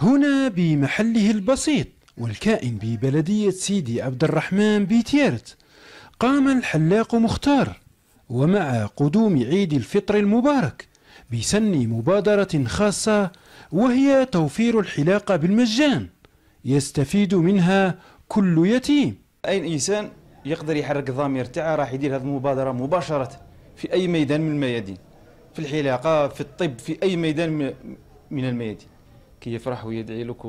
هنا بمحله البسيط والكائن ببلدية سيدي عبد الرحمن بتيارت قام الحلاق مختار ومع قدوم عيد الفطر المبارك بسن مبادرة خاصة وهي توفير الحلاقة بالمجان يستفيد منها كل يتيم أي إنسان يقدر يحرك الضمير تاعه راح يدير هذه المبادرة مباشرة في أي ميدان من الميادين في الحلاقة في الطب في أي ميدان من الميادين كيفرح ويدعي لك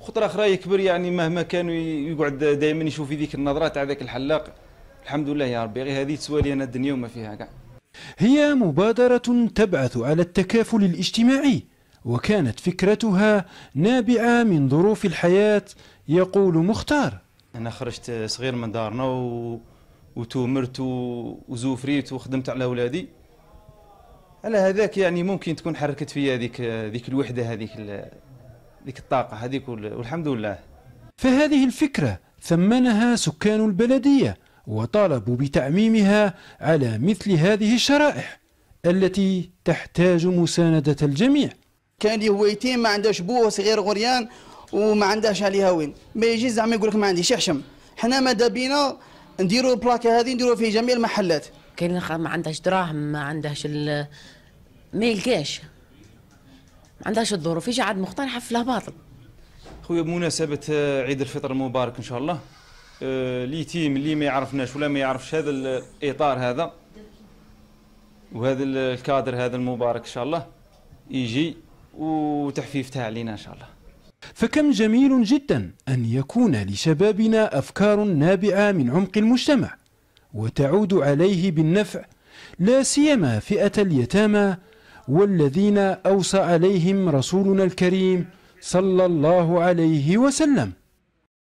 وخطرة أخرى يكبر يعني مهما كان يقعد دائما يشوف ذيك النظرات تاع ذاك الحلاق الحمد لله يا ربي غير هذه تسوالي أنا الدنيا وما فيها كاع هي مبادرة تبعث على التكافل الاجتماعي وكانت فكرتها نابعة من ظروف الحياة يقول مختار أنا خرجت صغير من دارنا و... وتومرت وزوفريت وخدمت على أولادي على هذاك يعني ممكن تكون حركت فيا هذيك ذيك الوحده هذيك ذيك الطاقه هذيك والحمد لله فهذه الفكره ثمنها سكان البلديه وطالبوا بتعميمها على مثل هذه الشرائح التي تحتاج مساندة الجميع كان لي هويتين ما عندهاش بوه صغير غريان وما عندهاش عليها وين ما يجي زعما يقول لك ما عنديش حشم حنا ماذا بينا نديروا البلاكه هذه نديروها في جميع المحلات كاين ما عندهاش دراهم ما عندهاش ما يلقاش ما عندهاش الظروف يجي عاد مختار في باطل خويا بمناسبة آه، عيد الفطر المبارك إن شاء الله اليتيم آه، اللي ما يعرفناش ولا ما يعرفش هذا الإطار هذا وهذا الكادر هذا المبارك إن شاء الله يجي وتحفيف علينا إن شاء الله فكم جميل جدا أن يكون لشبابنا أفكار نابعة من عمق المجتمع وتعود عليه بالنفع لا سيما فئة اليتامى والذين أوصى عليهم رسولنا الكريم صلى الله عليه وسلم